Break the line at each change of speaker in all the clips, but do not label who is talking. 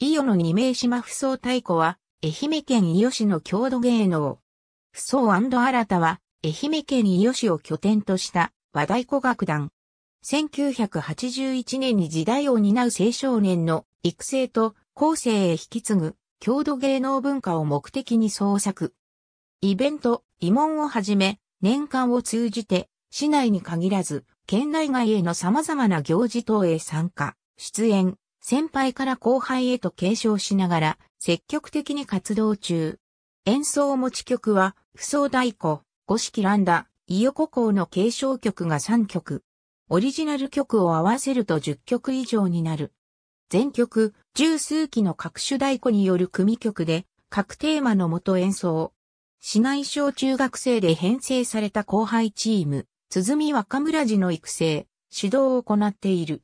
伊予の二名島不相太鼓は、愛媛県伊予市の郷土芸能。不相新たは、愛媛県伊予市を拠点とした和太鼓楽団。1981年に時代を担う青少年の育成と後世へ引き継ぐ郷土芸能文化を目的に創作。イベント、慰問をはじめ、年間を通じて、市内に限らず、県内外への様々な行事等へ参加、出演、先輩から後輩へと継承しながら積極的に活動中。演奏持ち曲は、不相太鼓、五色乱打、伊予古校の継承曲が3曲。オリジナル曲を合わせると10曲以上になる。全曲、十数機の各種太鼓による組曲で、各テーマのもと演奏。市内小中学生で編成された後輩チーム、鼓若村寺の育成、指導を行っている。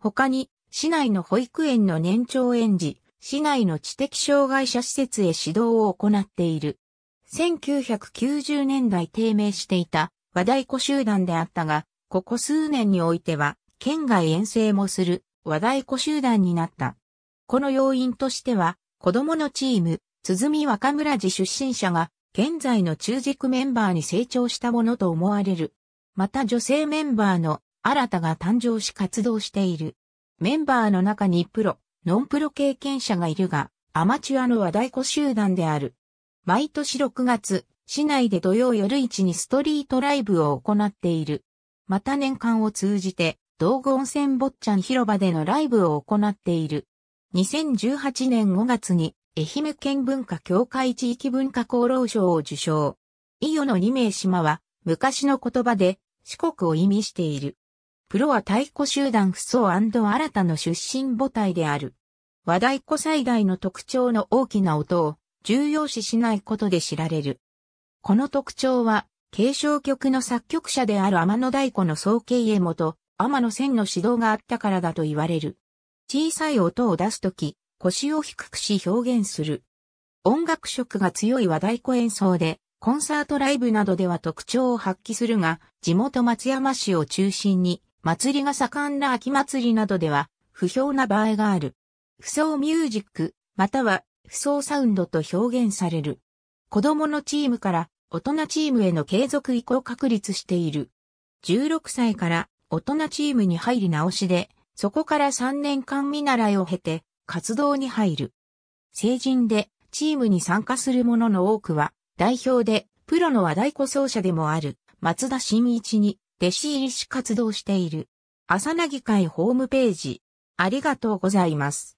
他に、市内の保育園の年長園児、市内の知的障害者施設へ指導を行っている。1990年代低迷していた和太鼓集団であったが、ここ数年においては、県外遠征もする和太鼓集団になった。この要因としては、子供のチーム、鼓若村寺出身者が、現在の中軸メンバーに成長したものと思われる。また女性メンバーの新たが誕生し活動している。メンバーの中にプロ、ノンプロ経験者がいるが、アマチュアの和太鼓集団である。毎年6月、市内で土曜夜市にストリートライブを行っている。また年間を通じて、道後温泉坊ちゃん広場でのライブを行っている。2018年5月に、愛媛県文化協会地域文化功労賞を受賞。伊予の二名島は、昔の言葉で、四国を意味している。黒ロは太鼓集団クソ新たの出身母体である。和太鼓最大の特徴の大きな音を重要視しないことで知られる。この特徴は、継承曲の作曲者である天野太鼓の総慶家元、天野千の指導があったからだと言われる。小さい音を出すとき、腰を低くし表現する。音楽色が強い和太鼓演奏で、コンサートライブなどでは特徴を発揮するが、地元松山市を中心に祭りが盛んな秋祭りなどでは、不評な場合がある。不相ミュージック、または不相サウンドと表現される。子供のチームから大人チームへの継続移行確立している。16歳から大人チームに入り直しで、そこから3年間見習いを経て活動に入る。成人でチームに参加する者の多くは、代表でプロの和太鼓奏者でもある松田真一に弟子入りし活動している。朝なぎ会ホームページ。ありがとうございます。